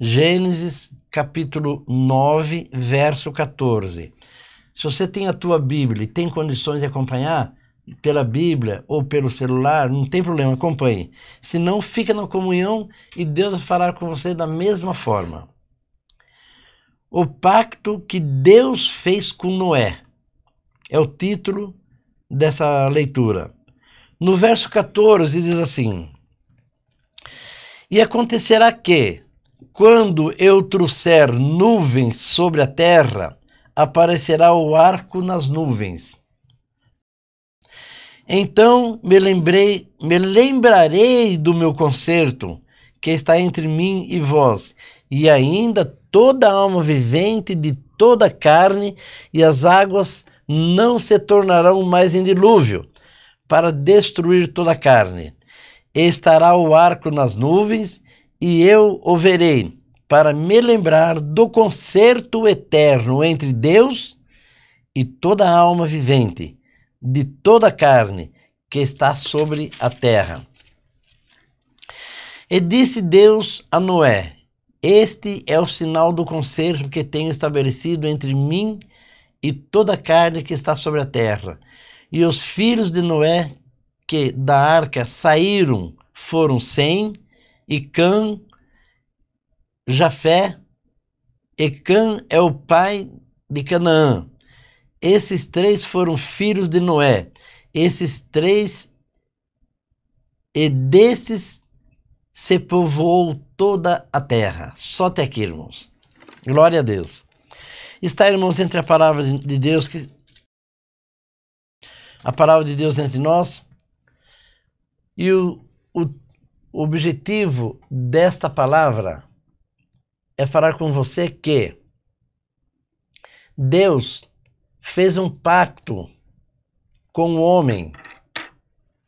Gênesis capítulo 9, verso 14. Se você tem a tua Bíblia e tem condições de acompanhar, pela Bíblia ou pelo celular, não tem problema, acompanhe. Se não, fica na comunhão e Deus vai falar com você da mesma forma. O pacto que Deus fez com Noé é o título dessa leitura. No verso 14 diz assim: E acontecerá que, quando eu trouxer nuvens sobre a terra, aparecerá o arco nas nuvens. Então me lembrei, me lembrarei do meu concerto que está entre mim e vós, e ainda toda alma vivente de toda carne, e as águas não se tornarão mais em dilúvio, para destruir toda a carne. Estará o arco nas nuvens, e eu o verei, para me lembrar do concerto eterno entre Deus e toda alma vivente, de toda carne que está sobre a terra. E disse Deus a Noé: Este é o sinal do concerto que tenho estabelecido entre mim e toda a carne que está sobre a terra. E os filhos de Noé que da arca saíram foram cem Icã, Jafé. Ecã é o pai de Canaã. Esses três foram filhos de Noé. Esses três, e desses se povoou toda a terra. Só até aqui, irmãos. Glória a Deus. Está, irmãos, entre a palavra de Deus que a palavra de Deus entre nós e o, o o objetivo desta palavra é falar com você que Deus fez um pacto com o homem,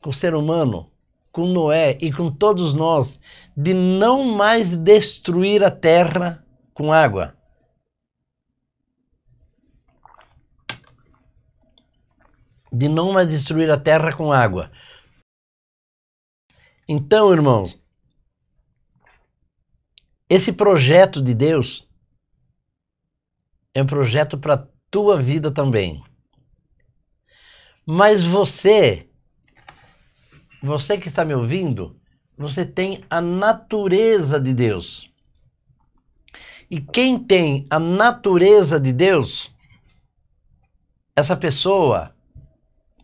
com o ser humano, com Noé e com todos nós, de não mais destruir a terra com água. De não mais destruir a terra com água. Então, irmãos, esse projeto de Deus é um projeto para tua vida também. Mas você, você que está me ouvindo, você tem a natureza de Deus. E quem tem a natureza de Deus, essa pessoa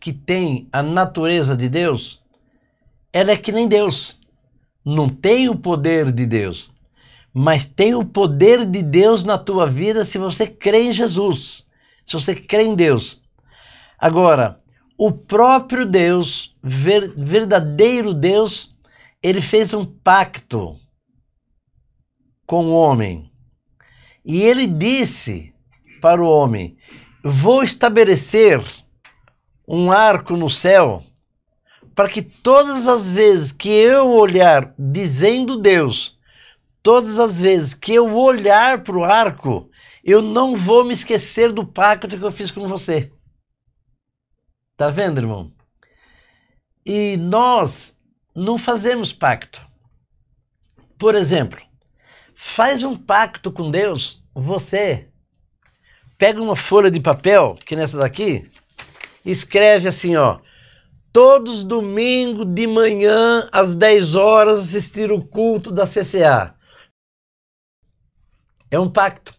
que tem a natureza de Deus, ela é que nem Deus. Não tem o poder de Deus, mas tem o poder de Deus na tua vida se você crê em Jesus, se você crê em Deus. Agora, o próprio Deus, ver, verdadeiro Deus, ele fez um pacto com o homem. E ele disse para o homem: Vou estabelecer um arco no céu para que todas as vezes que eu olhar dizendo Deus, todas as vezes que eu olhar para o arco, eu não vou me esquecer do pacto que eu fiz com você. Tá vendo, irmão? E nós não fazemos pacto. Por exemplo, faz um pacto com Deus, você pega uma folha de papel, que nessa daqui, escreve assim, ó: Todos domingo de manhã, às 10 horas, assistir o culto da CCA. É um pacto.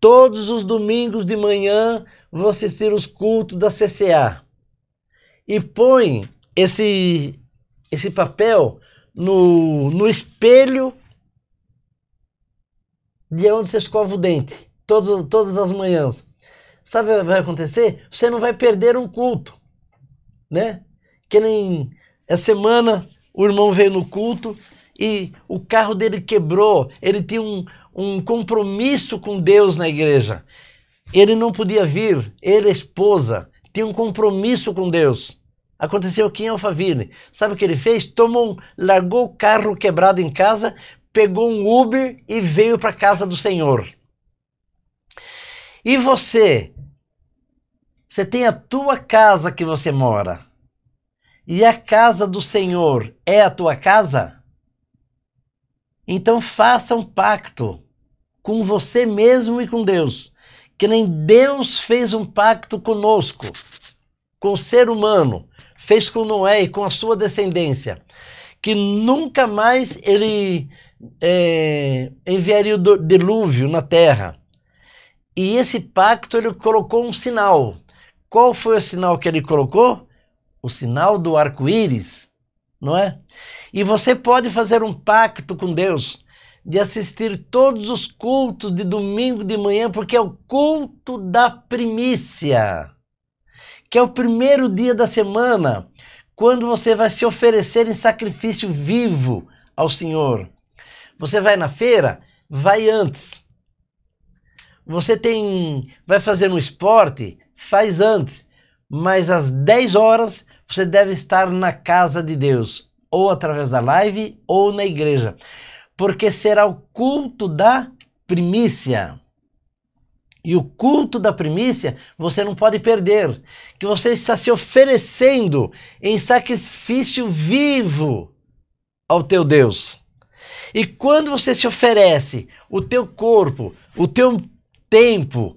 Todos os domingos de manhã, vou assistir os cultos da CCA. E põe esse, esse papel no, no espelho de onde você escova o dente, todos todas as manhãs. Sabe o que vai acontecer? Você não vai perder um culto, né? que nem essa semana o irmão veio no culto e o carro dele quebrou. Ele tinha um, um compromisso com Deus na igreja. Ele não podia vir, ele, a esposa, tinha um compromisso com Deus. Aconteceu aqui em Alphaville. Sabe o que ele fez? Tomou, largou o carro quebrado em casa, pegou um Uber e veio para casa do Senhor. E você? Você tem a tua casa que você mora. E a casa do Senhor é a tua casa? Então faça um pacto com você mesmo e com Deus, que nem Deus fez um pacto conosco, com o ser humano, fez com Noé e com a sua descendência, que nunca mais ele é, enviaria o dilúvio na terra. E esse pacto ele colocou um sinal. Qual foi o sinal que ele colocou? o sinal do arco-íris, não é? E você pode fazer um pacto com Deus de assistir todos os cultos de domingo de manhã, porque é o culto da primícia, que é o primeiro dia da semana, quando você vai se oferecer em sacrifício vivo ao Senhor. Você vai na feira, vai antes. Você tem vai fazer um esporte, faz antes mas às 10 horas você deve estar na casa de Deus, ou através da live ou na igreja, porque será o culto da primícia. E o culto da primícia você não pode perder, que você está se oferecendo em sacrifício vivo ao teu Deus. E quando você se oferece o teu corpo, o teu tempo,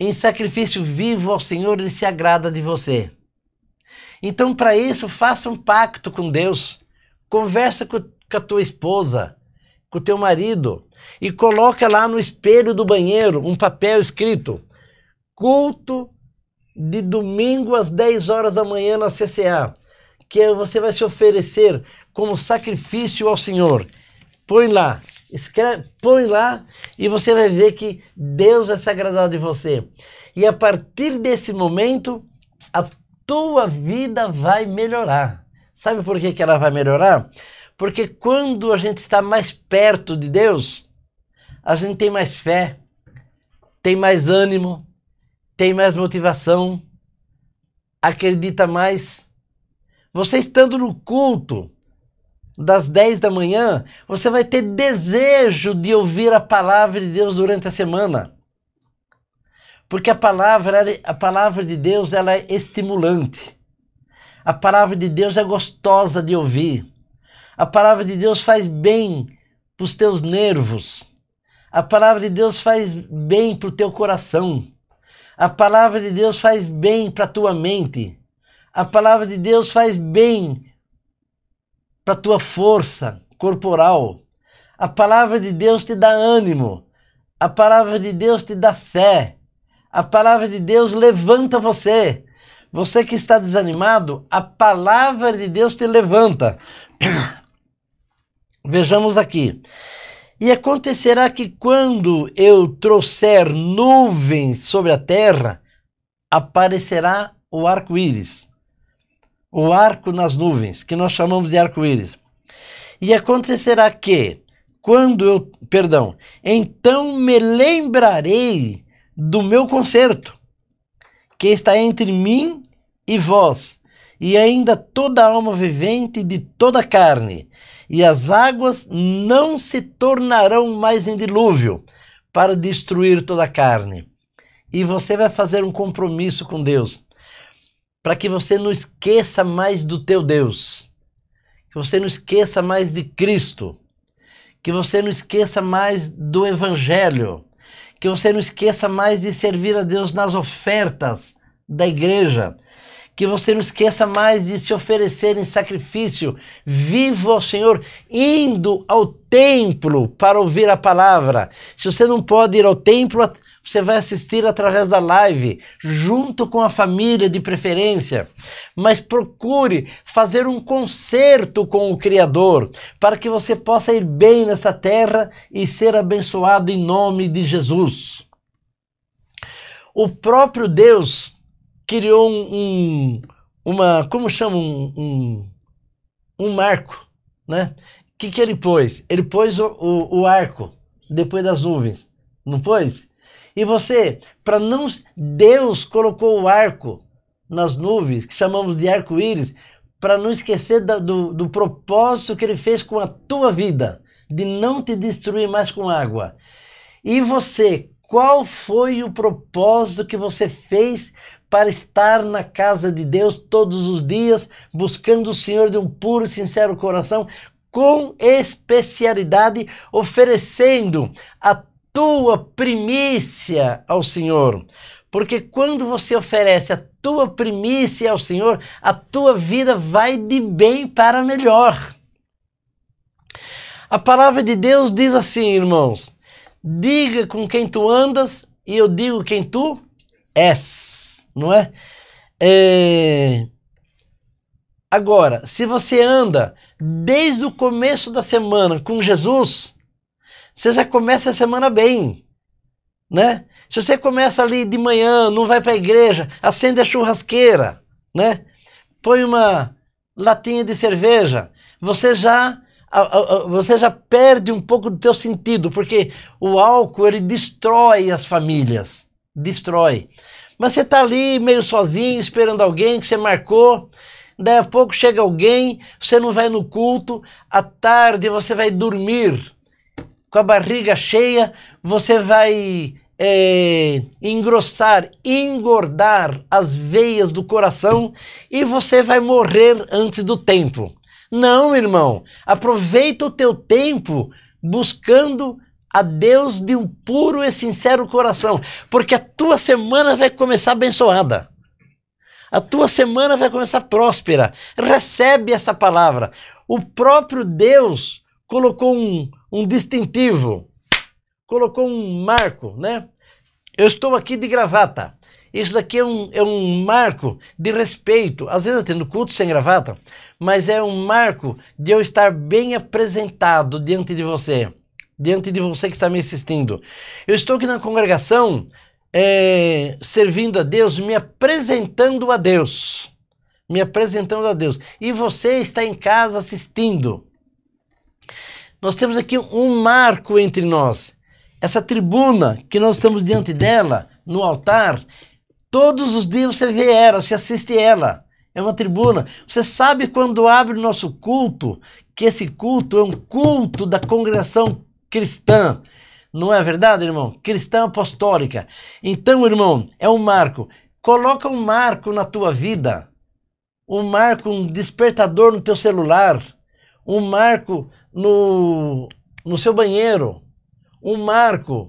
em sacrifício vivo ao Senhor, ele se agrada de você. Então, para isso, faça um pacto com Deus. Conversa com, com a tua esposa, com o teu marido e coloca lá no espelho do banheiro um papel escrito: culto de domingo às 10 horas da manhã na CCA, que você vai se oferecer como sacrifício ao Senhor. Põe lá Escreve, põe lá e você vai ver que Deus vai é se agradar de você. E a partir desse momento, a tua vida vai melhorar. Sabe por que, que ela vai melhorar? Porque quando a gente está mais perto de Deus, a gente tem mais fé, tem mais ânimo, tem mais motivação, acredita mais. Você estando no culto, das 10 da manhã, você vai ter desejo de ouvir a palavra de Deus durante a semana. Porque a palavra, a palavra de Deus ela é estimulante. A palavra de Deus é gostosa de ouvir. A palavra de Deus faz bem para os teus nervos. A palavra de Deus faz bem para o teu coração. A palavra de Deus faz bem para a tua mente. A palavra de Deus faz bem para tua força corporal. A palavra de Deus te dá ânimo. A palavra de Deus te dá fé. A palavra de Deus levanta você. Você que está desanimado, a palavra de Deus te levanta. Vejamos aqui. E acontecerá que quando eu trouxer nuvens sobre a terra, aparecerá o arco-íris o arco nas nuvens, que nós chamamos de arco-íris. E acontecerá que, quando eu, perdão, então me lembrarei do meu concerto, que está entre mim e vós, e ainda toda alma vivente de toda carne, e as águas não se tornarão mais em dilúvio para destruir toda a carne. E você vai fazer um compromisso com Deus para que você não esqueça mais do teu Deus, que você não esqueça mais de Cristo, que você não esqueça mais do Evangelho, que você não esqueça mais de servir a Deus nas ofertas da igreja, que você não esqueça mais de se oferecer em sacrifício vivo ao Senhor, indo ao templo para ouvir a palavra. Se você não pode ir ao templo, você vai assistir através da live, junto com a família de preferência. Mas procure fazer um concerto com o Criador, para que você possa ir bem nessa terra e ser abençoado em nome de Jesus. O próprio Deus criou um, um uma, como chama um, um, um marco, né? O que, que ele pôs? Ele pôs o, o, o arco depois das nuvens, não pôs? E você, para não. Deus colocou o arco nas nuvens, que chamamos de arco-íris, para não esquecer do, do, do propósito que ele fez com a tua vida, de não te destruir mais com água. E você, qual foi o propósito que você fez para estar na casa de Deus todos os dias, buscando o Senhor de um puro e sincero coração, com especialidade, oferecendo a tua primícia ao Senhor. Porque quando você oferece a tua primícia ao Senhor, a tua vida vai de bem para melhor. A palavra de Deus diz assim, irmãos: diga com quem tu andas e eu digo quem tu és, não é? é... Agora, se você anda desde o começo da semana com Jesus, você já começa a semana bem, né? Se você começa ali de manhã, não vai para a igreja, acende a churrasqueira, né? Põe uma latinha de cerveja, você já você já perde um pouco do teu sentido, porque o álcool ele destrói as famílias, destrói. Mas você tá ali meio sozinho, esperando alguém que você marcou, daí a pouco chega alguém, você não vai no culto, à tarde você vai dormir com a barriga cheia, você vai é, engrossar, engordar as veias do coração e você vai morrer antes do tempo. Não, irmão. Aproveita o teu tempo buscando a Deus de um puro e sincero coração, porque a tua semana vai começar abençoada. A tua semana vai começar próspera. Recebe essa palavra. O próprio Deus colocou um um distintivo, colocou um marco, né? Eu estou aqui de gravata. Isso daqui é um, é um marco de respeito. Às vezes tendo culto sem gravata, mas é um marco de eu estar bem apresentado diante de você, diante de você que está me assistindo. Eu estou aqui na congregação é, servindo a Deus, me apresentando a Deus. Me apresentando a Deus. E você está em casa assistindo. Nós temos aqui um marco entre nós. Essa tribuna que nós estamos diante dela, no altar, todos os dias você vê ela, você assiste ela. É uma tribuna. Você sabe quando abre o nosso culto, que esse culto é um culto da congregação cristã. Não é verdade, irmão? Cristã apostólica. Então, irmão, é um marco. Coloca um marco na tua vida. Um marco, um despertador no teu celular um marco no, no seu banheiro, um marco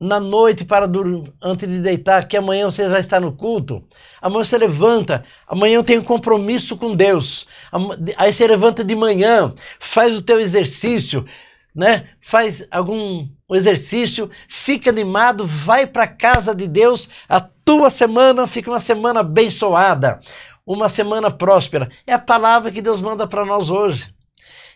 na noite para dormir, antes de deitar, que amanhã você vai estar no culto. Amanhã você levanta, amanhã eu tenho compromisso com Deus. Aí você levanta de manhã, faz o teu exercício, né? Faz algum exercício, fica animado, vai para a casa de Deus. A tua semana fica uma semana abençoada, uma semana próspera. É a palavra que Deus manda para nós hoje.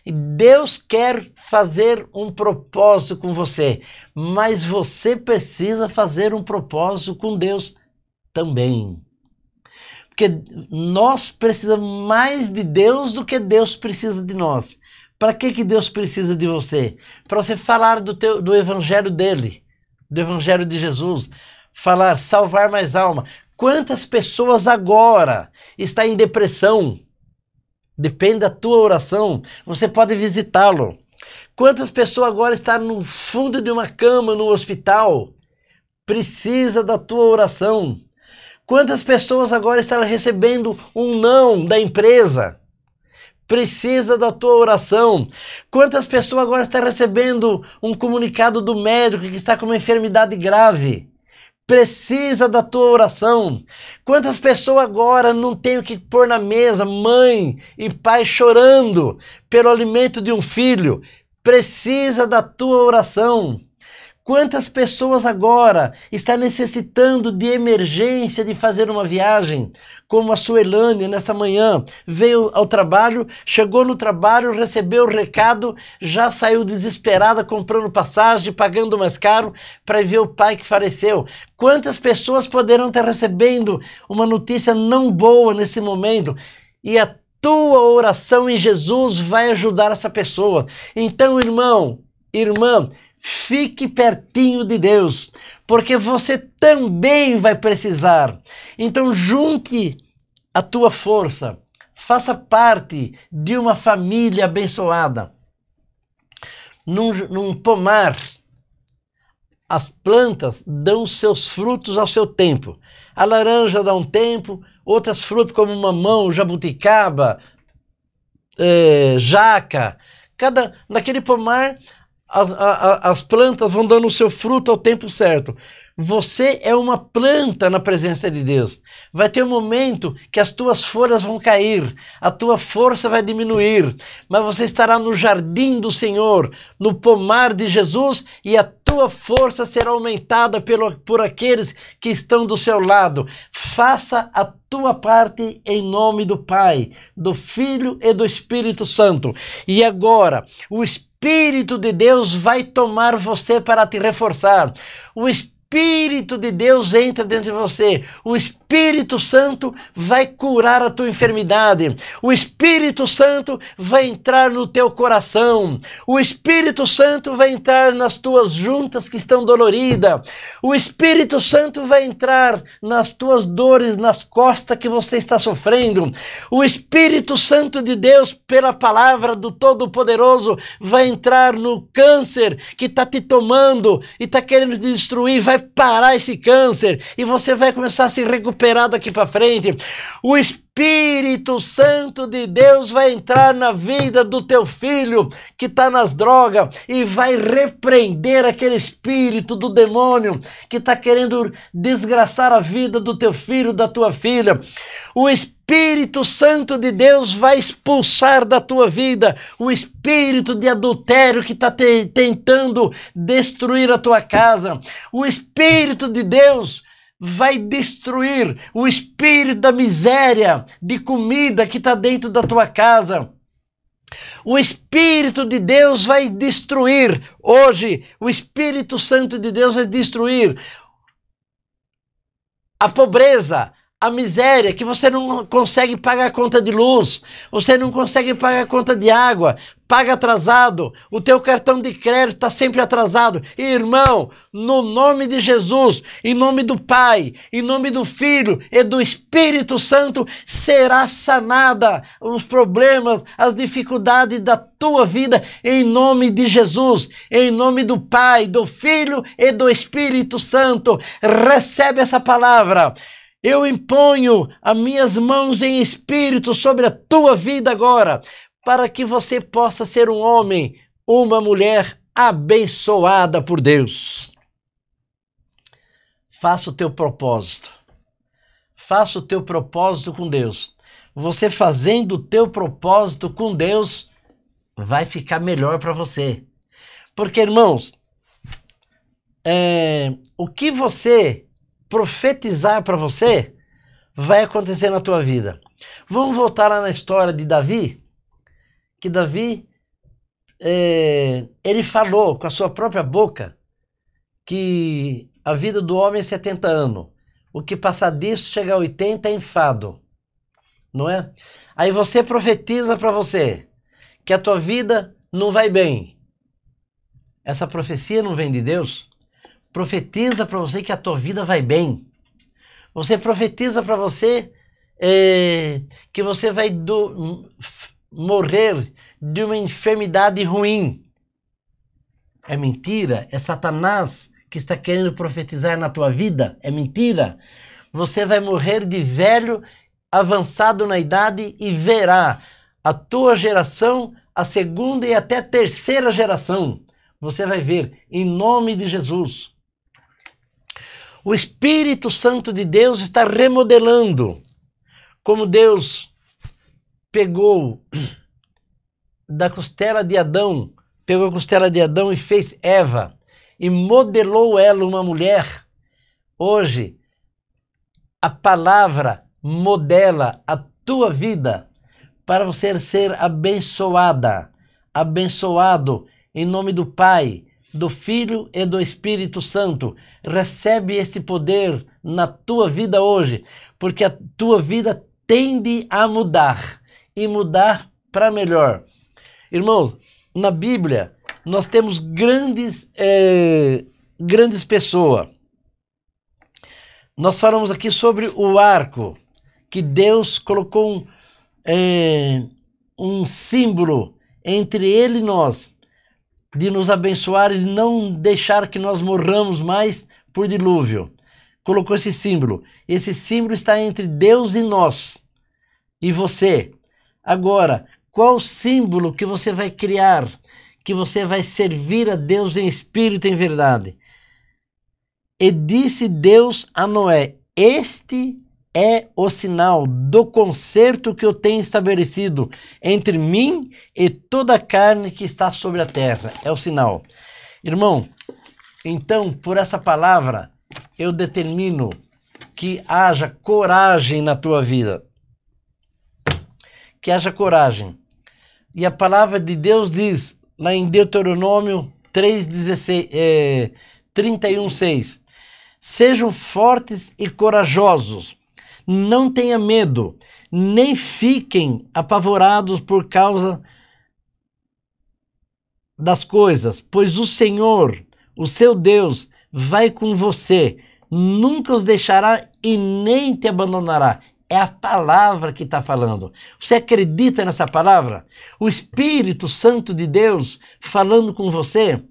E Deus quer fazer um propósito com você, mas você precisa fazer um propósito com Deus também. Porque nós precisamos mais de Deus do que Deus precisa de nós. Para que, que Deus precisa de você? Para você falar do, teu, do evangelho dele, do evangelho de Jesus, falar salvar mais alma. Quantas pessoas agora está em depressão? Depende da tua oração. Você pode visitá-lo. Quantas pessoas agora estão no fundo de uma cama no hospital? Precisa da tua oração. Quantas pessoas agora estão recebendo um não da empresa? Precisa da tua oração. Quantas pessoas agora estão recebendo um comunicado do médico que está com uma enfermidade grave? precisa da tua oração. Quantas pessoas agora não têm o que pôr na mesa, mãe e pai chorando pelo alimento de um filho? Precisa da tua oração. Quantas pessoas agora está necessitando de emergência de fazer uma viagem? Como a Suelânia, nessa manhã veio ao trabalho, chegou no trabalho, recebeu o recado, já saiu desesperada comprando passagem, pagando mais caro para ver o pai que faleceu. Quantas pessoas poderão estar recebendo uma notícia não boa nesse momento? E a tua oração em Jesus vai ajudar essa pessoa. Então, irmão, irmã, Fique pertinho de Deus, porque você também vai precisar. Então, junte a tua força, faça parte de uma família abençoada. Num, num pomar, as plantas dão seus frutos ao seu tempo. A laranja dá um tempo, outras frutas como mamão, jabuticaba, é, jaca. Cada, naquele pomar a, a, as plantas vão dando o seu fruto ao tempo certo. Você é uma planta na presença de Deus. Vai ter um momento que as tuas folhas vão cair, a tua força vai diminuir, mas você estará no jardim do Senhor, no pomar de Jesus, e a tua força será aumentada pelo, por aqueles que estão do seu lado. Faça a tua parte em nome do Pai, do Filho e do Espírito Santo. E agora, o Espírito Espírito de Deus vai tomar você para te reforçar. O Espírito de Deus entra dentro de você. O Espírito Espírito Santo vai curar a tua enfermidade. O Espírito Santo vai entrar no teu coração. O Espírito Santo vai entrar nas tuas juntas que estão doloridas. O Espírito Santo vai entrar nas tuas dores, nas costas que você está sofrendo. O Espírito Santo de Deus, pela palavra do Todo-Poderoso, vai entrar no câncer que está te tomando e está querendo te destruir. Vai parar esse câncer e você vai começar a se recuperar esperar daqui para frente. O Espírito Santo de Deus vai entrar na vida do teu filho que está nas drogas e vai repreender aquele espírito do demônio que está querendo desgraçar a vida do teu filho, da tua filha. O Espírito Santo de Deus vai expulsar da tua vida o espírito de adultério que está te, tentando destruir a tua casa. O Espírito de Deus vai destruir o espírito da miséria de comida que está dentro da tua casa. O Espírito de Deus vai destruir hoje, o Espírito Santo de Deus vai destruir a pobreza, a miséria, que você não consegue pagar a conta de luz, você não consegue pagar a conta de água, paga atrasado, o teu cartão de crédito está sempre atrasado. Irmão, no nome de Jesus, em nome do Pai, em nome do Filho e do Espírito Santo, será sanada os problemas, as dificuldades da tua vida, em nome de Jesus, em nome do Pai, do Filho e do Espírito Santo. Recebe essa palavra. Eu imponho as minhas mãos em espírito sobre a tua vida agora, para que você possa ser um homem, uma mulher abençoada por Deus. Faça o teu propósito. Faça o teu propósito com Deus. Você fazendo o teu propósito com Deus vai ficar melhor para você. Porque, irmãos, é, o que você profetizar para você vai acontecer na tua vida. Vamos voltar lá na história de Davi, que Davi é, ele falou com a sua própria boca que a vida do homem é 70 anos. O que passar disso, chega a 80 é enfado. Não é? Aí você profetiza para você que a tua vida não vai bem. Essa profecia não vem de Deus? profetiza para você que a tua vida vai bem. Você profetiza para você é, que você vai do, morrer de uma enfermidade ruim. É mentira, é Satanás que está querendo profetizar na tua vida. É mentira. Você vai morrer de velho, avançado na idade e verá a tua geração, a segunda e até a terceira geração. Você vai ver, em nome de Jesus. O Espírito Santo de Deus está remodelando como Deus pegou da costela de Adão, pegou a costela de Adão e fez Eva e modelou ela uma mulher. Hoje a palavra modela a tua vida para você ser abençoada, abençoado em nome do Pai, do Filho e do Espírito Santo. Recebe este poder na tua vida hoje, porque a tua vida tende a mudar e mudar para melhor. Irmãos, na Bíblia nós temos grandes, eh, grandes pessoas. Nós falamos aqui sobre o arco, que Deus colocou um, eh, um símbolo entre ele e nós de nos abençoar e não deixar que nós morramos mais por dilúvio. Colocou esse símbolo. Esse símbolo está entre Deus e nós. E você. Agora, qual símbolo que você vai criar? Que você vai servir a Deus em espírito e em verdade? E disse Deus a Noé: Este é o sinal do concerto que eu tenho estabelecido entre mim e toda a carne que está sobre a terra. É o sinal. Irmão, então, por essa palavra, eu determino que haja coragem na tua vida. Que haja coragem. E a palavra de Deus diz, lá em Deuteronômio 3, eh, Sejam fortes e corajosos não tenha medo, nem fiquem apavorados por causa das coisas, pois o Senhor, o seu Deus, vai com você, nunca os deixará e nem te abandonará. É a palavra que está falando. Você acredita nessa palavra? O Espírito Santo de Deus falando com você,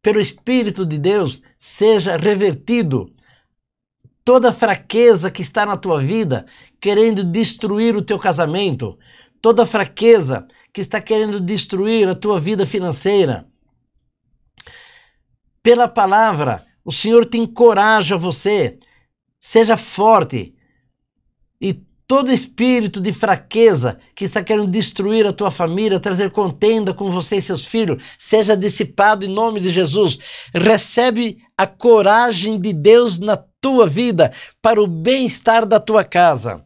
pelo Espírito de Deus, seja revertido toda fraqueza que está na tua vida querendo destruir o teu casamento, toda fraqueza que está querendo destruir a tua vida financeira. Pela palavra, o Senhor te encoraja você, seja forte. E todo espírito de fraqueza que está querendo destruir a tua família, trazer contenda com você e seus filhos, seja dissipado em nome de Jesus. Recebe a coragem de Deus na tua vida, para o bem-estar da tua casa.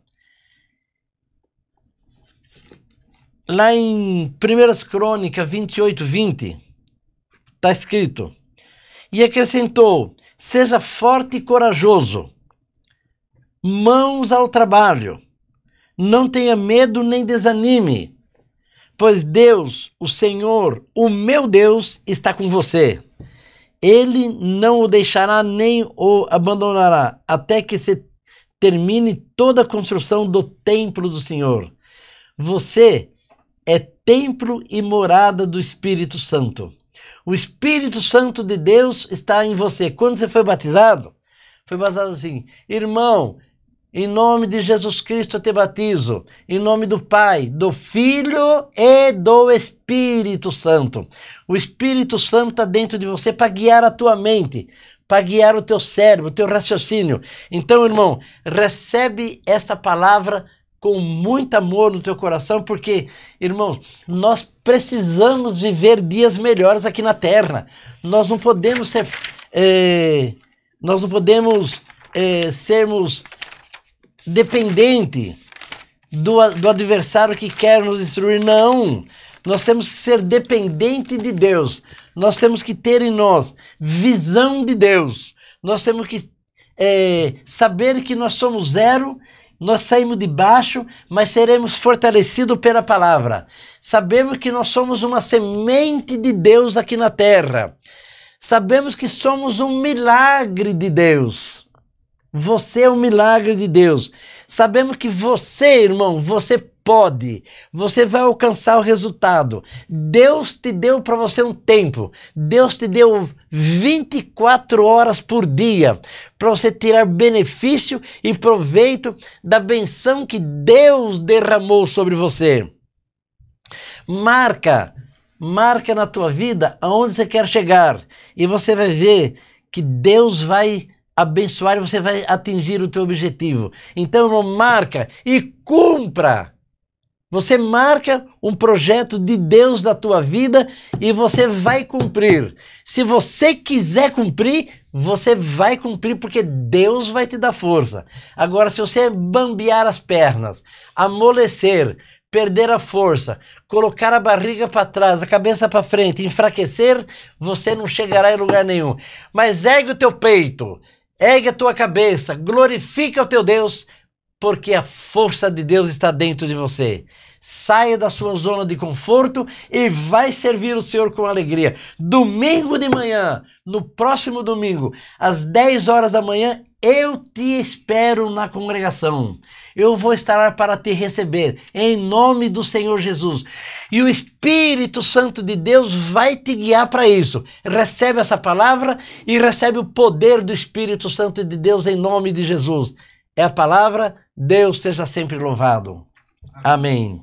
Lá em 1 Crônicas 28, 20, está escrito: E acrescentou: Seja forte e corajoso, mãos ao trabalho, não tenha medo nem desanime, pois Deus, o Senhor, o meu Deus, está com você ele não o deixará nem o abandonará, até que se termine toda a construção do templo do Senhor. Você é templo e morada do Espírito Santo. O Espírito Santo de Deus está em você. Quando você foi batizado, foi batizado assim: irmão, em nome de Jesus Cristo eu te batizo. Em nome do Pai, do Filho e do Espírito Santo. O Espírito Santo está dentro de você para guiar a tua mente, para guiar o teu cérebro, o teu raciocínio. Então, irmão, recebe esta palavra com muito amor no teu coração, porque, irmãos, nós precisamos viver dias melhores aqui na Terra. Nós não podemos ser. Eh, nós não podemos eh, sermos dependente do, do adversário que quer nos destruir. Não! Nós temos que ser dependente de Deus. Nós temos que ter em nós visão de Deus. Nós temos que é, saber que nós somos zero, nós saímos de baixo, mas seremos fortalecidos pela palavra. Sabemos que nós somos uma semente de Deus aqui na terra. Sabemos que somos um milagre de Deus. Você é um milagre de Deus. Sabemos que você, irmão, você pode. Você vai alcançar o resultado. Deus te deu para você um tempo. Deus te deu 24 horas por dia para você tirar benefício e proveito da benção que Deus derramou sobre você. Marca, marca na tua vida aonde você quer chegar e você vai ver que Deus vai abençoar, e você vai atingir o teu objetivo. Então não marca e cumpra. Você marca um projeto de Deus da tua vida e você vai cumprir. Se você quiser cumprir, você vai cumprir porque Deus vai te dar força. Agora, se você bambear as pernas, amolecer, perder a força, colocar a barriga para trás, a cabeça para frente, enfraquecer, você não chegará em lugar nenhum. Mas ergue o teu peito, Ergue a tua cabeça, glorifica o teu Deus, porque a força de Deus está dentro de você. Saia da sua zona de conforto e vai servir o Senhor com alegria. Domingo de manhã, no próximo domingo, às 10 horas da manhã, eu te espero na congregação. Eu vou estar lá para te receber, em nome do Senhor Jesus. E o Espírito Santo de Deus vai te guiar para isso. Recebe essa palavra e recebe o poder do Espírito Santo de Deus em nome de Jesus. É a palavra, Deus seja sempre louvado. Amém.